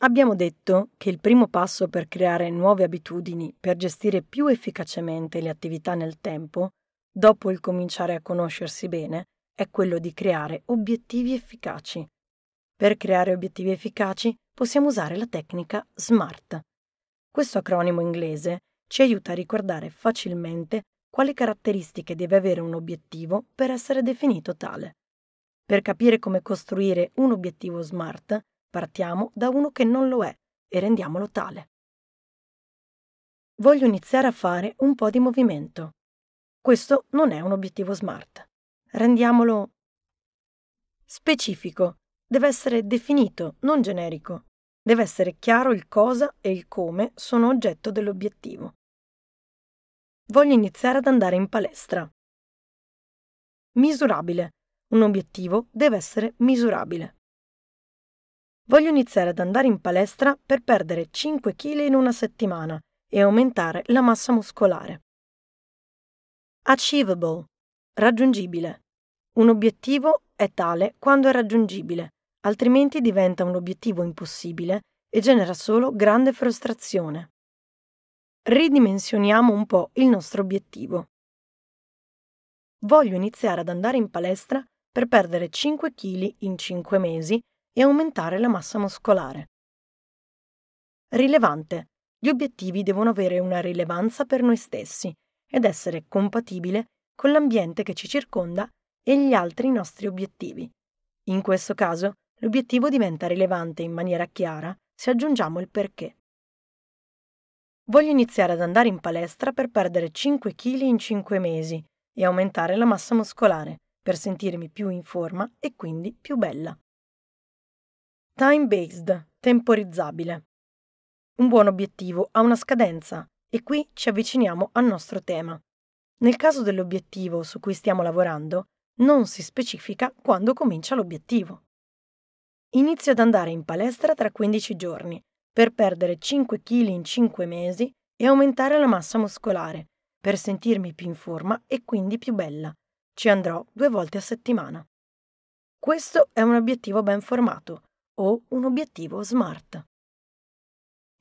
Abbiamo detto che il primo passo per creare nuove abitudini per gestire più efficacemente le attività nel tempo, dopo il cominciare a conoscersi bene, è quello di creare obiettivi efficaci. Per creare obiettivi efficaci possiamo usare la tecnica SMART. Questo acronimo inglese ci aiuta a ricordare facilmente quali caratteristiche deve avere un obiettivo per essere definito tale. Per capire come costruire un obiettivo SMART Partiamo da uno che non lo è e rendiamolo tale. Voglio iniziare a fare un po' di movimento. Questo non è un obiettivo smart. Rendiamolo specifico. Deve essere definito, non generico. Deve essere chiaro il cosa e il come sono oggetto dell'obiettivo. Voglio iniziare ad andare in palestra. Misurabile. Un obiettivo deve essere misurabile. Voglio iniziare ad andare in palestra per perdere 5 kg in una settimana e aumentare la massa muscolare. Achievable. Raggiungibile. Un obiettivo è tale quando è raggiungibile, altrimenti diventa un obiettivo impossibile e genera solo grande frustrazione. Ridimensioniamo un po' il nostro obiettivo. Voglio iniziare ad andare in palestra per perdere 5 kg in 5 mesi e aumentare la massa muscolare. Rilevante. Gli obiettivi devono avere una rilevanza per noi stessi ed essere compatibile con l'ambiente che ci circonda e gli altri nostri obiettivi. In questo caso, l'obiettivo diventa rilevante in maniera chiara se aggiungiamo il perché. Voglio iniziare ad andare in palestra per perdere 5 kg in 5 mesi e aumentare la massa muscolare per sentirmi più in forma e quindi più bella. Time-based, temporizzabile. Un buon obiettivo ha una scadenza e qui ci avviciniamo al nostro tema. Nel caso dell'obiettivo su cui stiamo lavorando, non si specifica quando comincia l'obiettivo. Inizio ad andare in palestra tra 15 giorni per perdere 5 kg in 5 mesi e aumentare la massa muscolare, per sentirmi più in forma e quindi più bella. Ci andrò due volte a settimana. Questo è un obiettivo ben formato, o un obiettivo SMART.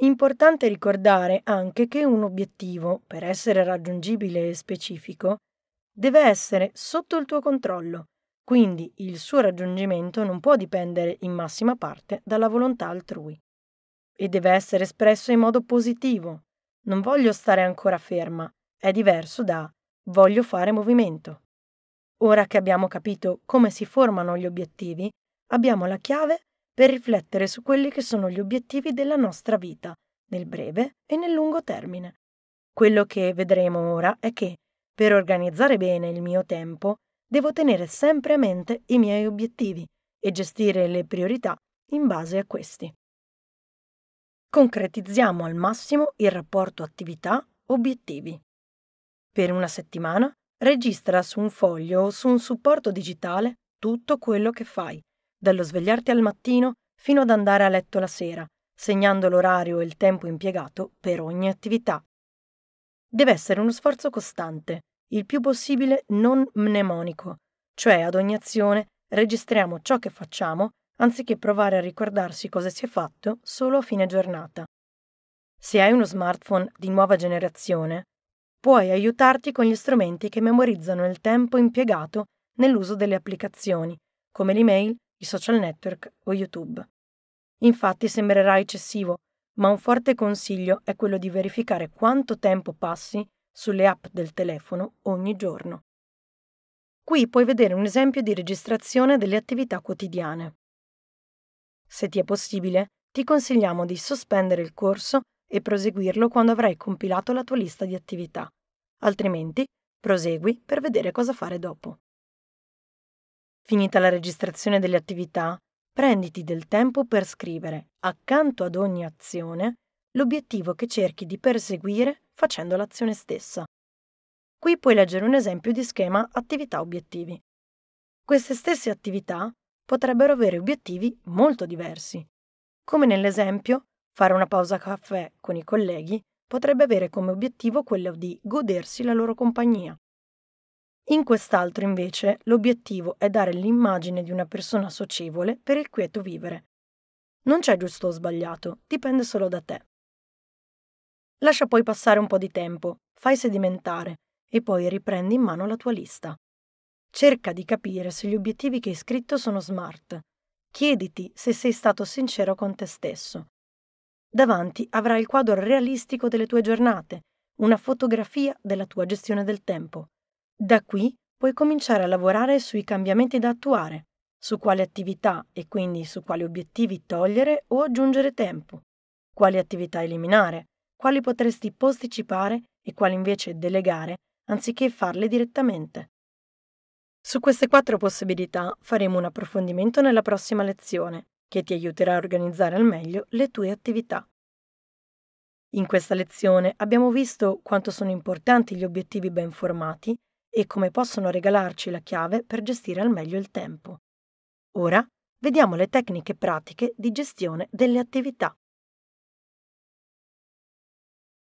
Importante ricordare anche che un obiettivo, per essere raggiungibile e specifico, deve essere sotto il tuo controllo, quindi il suo raggiungimento non può dipendere in massima parte dalla volontà altrui e deve essere espresso in modo positivo. Non voglio stare ancora ferma, è diverso da voglio fare movimento. Ora che abbiamo capito come si formano gli obiettivi, abbiamo la chiave per riflettere su quelli che sono gli obiettivi della nostra vita, nel breve e nel lungo termine. Quello che vedremo ora è che, per organizzare bene il mio tempo, devo tenere sempre a mente i miei obiettivi e gestire le priorità in base a questi. Concretizziamo al massimo il rapporto attività-obiettivi. Per una settimana registra su un foglio o su un supporto digitale tutto quello che fai dallo svegliarti al mattino fino ad andare a letto la sera, segnando l'orario e il tempo impiegato per ogni attività. Deve essere uno sforzo costante, il più possibile non mnemonico, cioè ad ogni azione registriamo ciò che facciamo anziché provare a ricordarsi cosa si è fatto solo a fine giornata. Se hai uno smartphone di nuova generazione, puoi aiutarti con gli strumenti che memorizzano il tempo impiegato nell'uso delle applicazioni, come l'email i social network o YouTube. Infatti sembrerà eccessivo, ma un forte consiglio è quello di verificare quanto tempo passi sulle app del telefono ogni giorno. Qui puoi vedere un esempio di registrazione delle attività quotidiane. Se ti è possibile, ti consigliamo di sospendere il corso e proseguirlo quando avrai compilato la tua lista di attività. Altrimenti, prosegui per vedere cosa fare dopo. Finita la registrazione delle attività, prenditi del tempo per scrivere, accanto ad ogni azione, l'obiettivo che cerchi di perseguire facendo l'azione stessa. Qui puoi leggere un esempio di schema attività-obiettivi. Queste stesse attività potrebbero avere obiettivi molto diversi. Come nell'esempio, fare una pausa caffè con i colleghi potrebbe avere come obiettivo quello di godersi la loro compagnia. In quest'altro, invece, l'obiettivo è dare l'immagine di una persona socievole per il quieto vivere. Non c'è giusto o sbagliato, dipende solo da te. Lascia poi passare un po' di tempo, fai sedimentare e poi riprendi in mano la tua lista. Cerca di capire se gli obiettivi che hai scritto sono smart. Chiediti se sei stato sincero con te stesso. Davanti avrai il quadro realistico delle tue giornate, una fotografia della tua gestione del tempo. Da qui puoi cominciare a lavorare sui cambiamenti da attuare, su quale attività e quindi su quali obiettivi togliere o aggiungere tempo, quali attività eliminare, quali potresti posticipare e quali invece delegare anziché farle direttamente. Su queste quattro possibilità faremo un approfondimento nella prossima lezione, che ti aiuterà a organizzare al meglio le tue attività. In questa lezione abbiamo visto quanto sono importanti gli obiettivi ben formati e come possono regalarci la chiave per gestire al meglio il tempo. Ora vediamo le tecniche pratiche di gestione delle attività.